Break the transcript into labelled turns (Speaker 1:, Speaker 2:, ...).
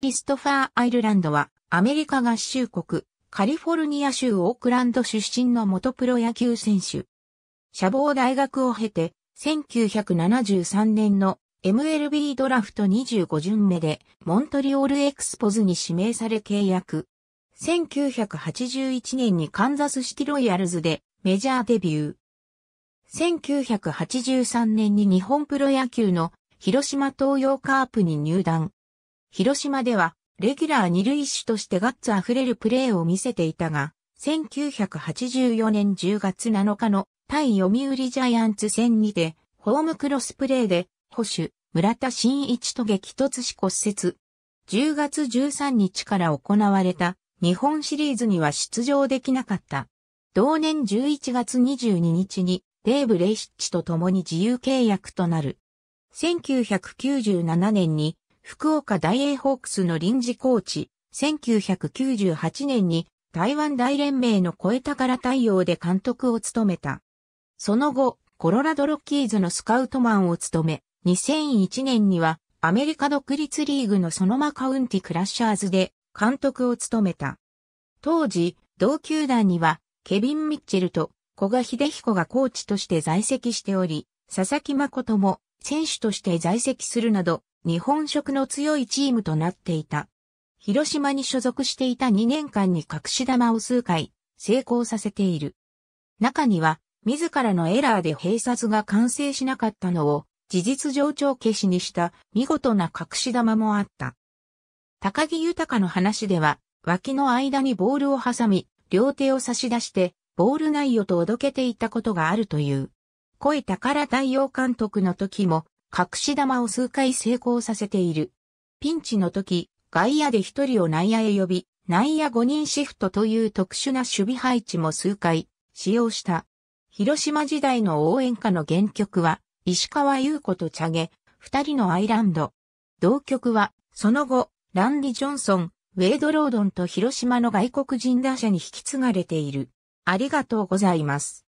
Speaker 1: リストファー・アイルランドは、アメリカ合衆国、カリフォルニア州オークランド出身の元プロ野球選手。社防大学を経て、1973年の MLB ドラフト25巡目で、モントリオールエクスポズに指名され契約。1981年にカンザスシティロイヤルズでメジャーデビュー。1983年に日本プロ野球の広島東洋カープに入団。広島では、レギュラー二塁手としてガッツ溢れるプレーを見せていたが、1984年10月7日の対読売ジャイアンツ戦にて、ホームクロスプレーで、保守、村田真一と激突し骨折。10月13日から行われた日本シリーズには出場できなかった。同年11月22日にデーブ・レイシッチと共に自由契約となる。1997年に福岡大英ホークスの臨時コーチ、1998年に台湾大連盟のか宝対応で監督を務めた。その後、コロラドロッキーズのスカウトマンを務め、2001年にはアメリカ独立リーグのソノマカウンティクラッシャーズで監督を務めた。当時、同球団にはケビン・ミッチェルと古賀秀彦がコーチとして在籍しており、佐々木誠も選手として在籍するなど、日本食の強いチームとなっていた。広島に所属していた2年間に隠し玉を数回成功させている。中には自らのエラーで併殺が完成しなかったのを事実上帳消しにした見事な隠し玉もあった。高木豊の話では脇の間にボールを挟み両手を差し出してボール内容とおどけていたことがあるという。声宝大洋監督の時も隠し玉を数回成功させている。ピンチの時、外野で一人を内野へ呼び、内野5人シフトという特殊な守備配置も数回使用した。広島時代の応援歌の原曲は、石川優子と茶毛、二人のアイランド。同曲は、その後、ランディ・ジョンソン、ウェイド・ロードンと広島の外国人打者に引き継がれている。ありがとうございます。